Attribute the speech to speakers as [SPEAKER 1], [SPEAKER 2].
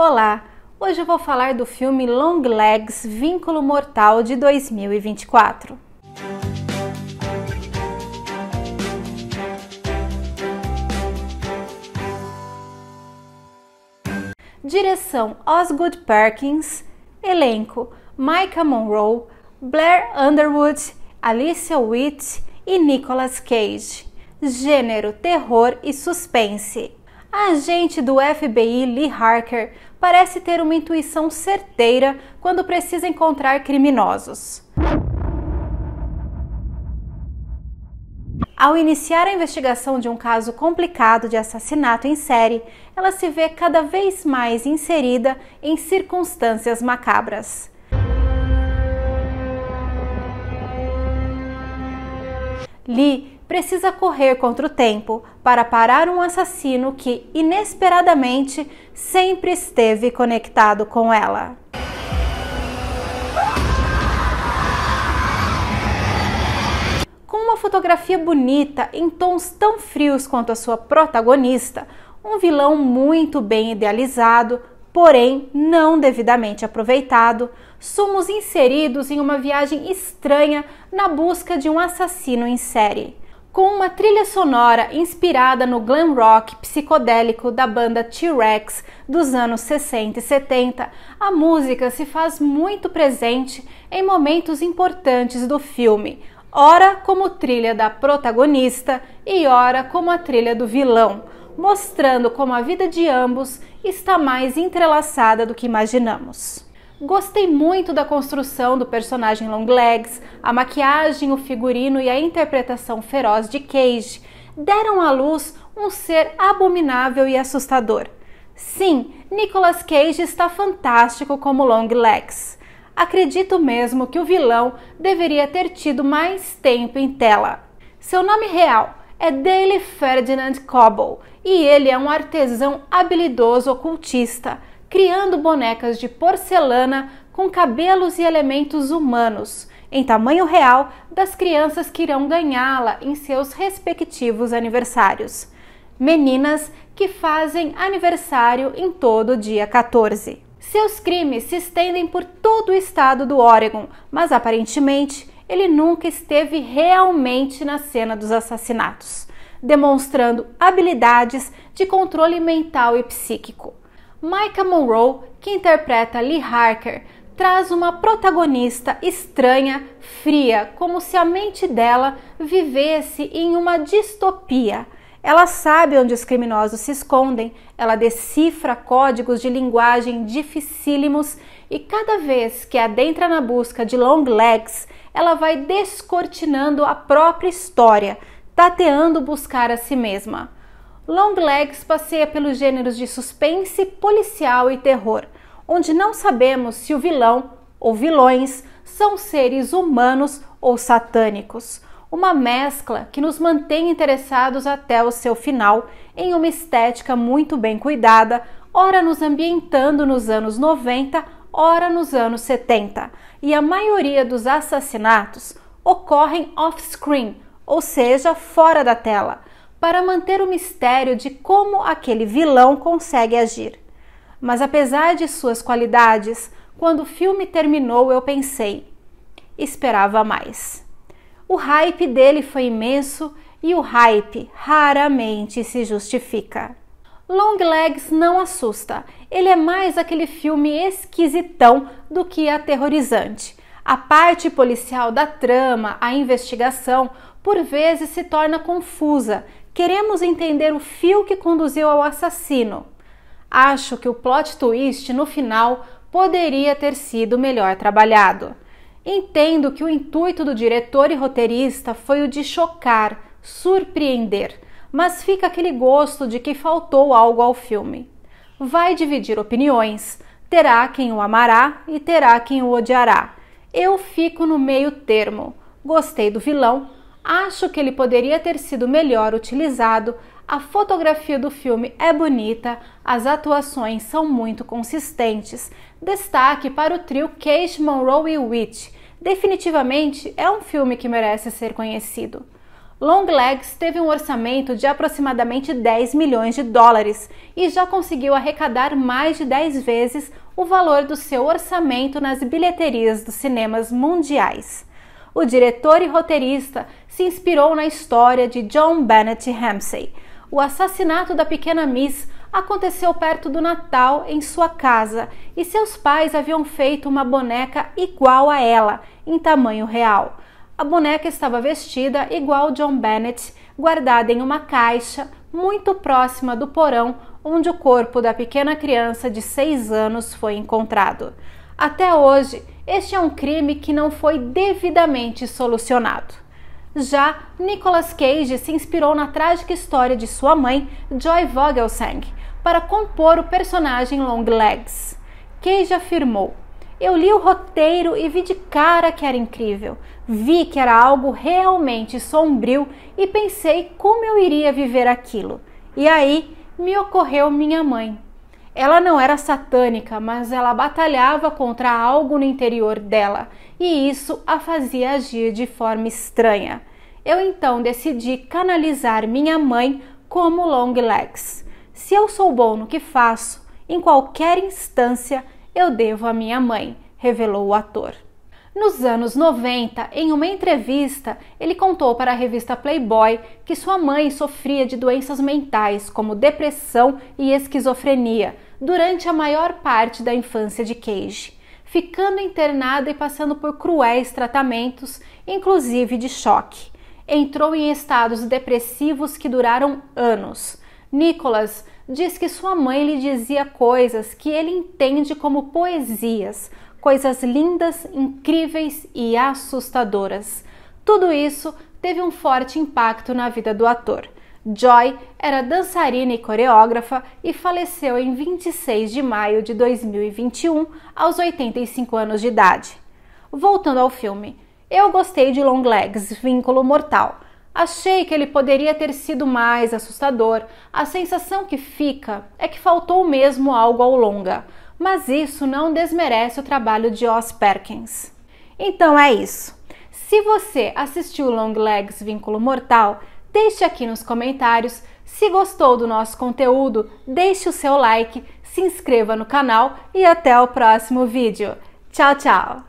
[SPEAKER 1] Olá! Hoje eu vou falar do filme Long Legs Vínculo Mortal de 2024. Direção Osgood Perkins, elenco Micah Monroe, Blair Underwood, Alicia Witt e Nicolas Cage. Gênero terror e suspense. A agente do FBI Lee Harker parece ter uma intuição certeira quando precisa encontrar criminosos. Ao iniciar a investigação de um caso complicado de assassinato em série, ela se vê cada vez mais inserida em circunstâncias macabras. Lee precisa correr contra o tempo para parar um assassino que, inesperadamente, sempre esteve conectado com ela. Com uma fotografia bonita em tons tão frios quanto a sua protagonista, um vilão muito bem idealizado, porém não devidamente aproveitado, somos inseridos em uma viagem estranha na busca de um assassino em série com uma trilha sonora inspirada no glam rock psicodélico da banda T-Rex dos anos 60 e 70, a música se faz muito presente em momentos importantes do filme, ora como trilha da protagonista e ora como a trilha do vilão, mostrando como a vida de ambos está mais entrelaçada do que imaginamos. Gostei muito da construção do personagem Longlegs, a maquiagem, o figurino e a interpretação feroz de Cage. Deram à luz um ser abominável e assustador. Sim, Nicolas Cage está fantástico como Longlegs. Acredito mesmo que o vilão deveria ter tido mais tempo em tela. Seu nome real é Daley Ferdinand Cobble e ele é um artesão habilidoso ocultista criando bonecas de porcelana com cabelos e elementos humanos, em tamanho real, das crianças que irão ganhá-la em seus respectivos aniversários. Meninas que fazem aniversário em todo dia 14. Seus crimes se estendem por todo o estado do Oregon, mas aparentemente ele nunca esteve realmente na cena dos assassinatos, demonstrando habilidades de controle mental e psíquico. Micah Monroe, que interpreta Lee Harker, traz uma protagonista estranha, fria, como se a mente dela vivesse em uma distopia. Ela sabe onde os criminosos se escondem, ela decifra códigos de linguagem dificílimos e cada vez que adentra na busca de long legs, ela vai descortinando a própria história, tateando buscar a si mesma. Long Legs passeia pelos gêneros de suspense, policial e terror, onde não sabemos se o vilão ou vilões são seres humanos ou satânicos. Uma mescla que nos mantém interessados até o seu final, em uma estética muito bem cuidada, ora nos ambientando nos anos 90, ora nos anos 70. E a maioria dos assassinatos ocorrem off-screen, ou seja, fora da tela para manter o mistério de como aquele vilão consegue agir. Mas apesar de suas qualidades, quando o filme terminou eu pensei: esperava mais. O hype dele foi imenso e o hype raramente se justifica. Long Legs não assusta, ele é mais aquele filme esquisitão do que aterrorizante. A parte policial da trama, a investigação, por vezes se torna confusa queremos entender o fio que conduziu ao assassino. Acho que o plot twist no final poderia ter sido melhor trabalhado. Entendo que o intuito do diretor e roteirista foi o de chocar, surpreender, mas fica aquele gosto de que faltou algo ao filme. Vai dividir opiniões, terá quem o amará e terá quem o odiará. Eu fico no meio termo. Gostei do vilão, Acho que ele poderia ter sido melhor utilizado. A fotografia do filme é bonita, as atuações são muito consistentes. Destaque para o trio Cage, Monroe e Witt. Definitivamente é um filme que merece ser conhecido. Long Legs teve um orçamento de aproximadamente 10 milhões de dólares e já conseguiu arrecadar mais de 10 vezes o valor do seu orçamento nas bilheterias dos cinemas mundiais o diretor e roteirista se inspirou na história de John Bennett Ramsey. O assassinato da pequena Miss aconteceu perto do Natal em sua casa e seus pais haviam feito uma boneca igual a ela, em tamanho real. A boneca estava vestida igual John Bennett, guardada em uma caixa muito próxima do porão onde o corpo da pequena criança de 6 anos foi encontrado. Até hoje, este é um crime que não foi devidamente solucionado. Já Nicolas Cage se inspirou na trágica história de sua mãe, Joy Vogelsang, para compor o personagem Longlegs. Cage afirmou: Eu li o roteiro e vi de cara que era incrível. Vi que era algo realmente sombrio e pensei como eu iria viver aquilo. E aí me ocorreu minha mãe, ela não era satânica, mas ela batalhava contra algo no interior dela e isso a fazia agir de forma estranha. Eu então decidi canalizar minha mãe como long legs. Se eu sou bom no que faço, em qualquer instância eu devo a minha mãe, revelou o ator. Nos anos 90, em uma entrevista, ele contou para a revista Playboy que sua mãe sofria de doenças mentais como depressão e esquizofrenia, durante a maior parte da infância de Cage, ficando internada e passando por cruéis tratamentos, inclusive de choque. Entrou em estados depressivos que duraram anos. Nicholas diz que sua mãe lhe dizia coisas que ele entende como poesias, coisas lindas, incríveis e assustadoras. Tudo isso teve um forte impacto na vida do ator. Joy era dançarina e coreógrafa e faleceu em 26 de maio de 2021, aos 85 anos de idade. Voltando ao filme, eu gostei de Long Legs Vínculo Mortal. Achei que ele poderia ter sido mais assustador. A sensação que fica é que faltou mesmo algo ao longa, mas isso não desmerece o trabalho de Oz Perkins. Então é isso. Se você assistiu Long Legs Vínculo Mortal, Deixe aqui nos comentários. Se gostou do nosso conteúdo, deixe o seu like, se inscreva no canal e até o próximo vídeo. Tchau, tchau!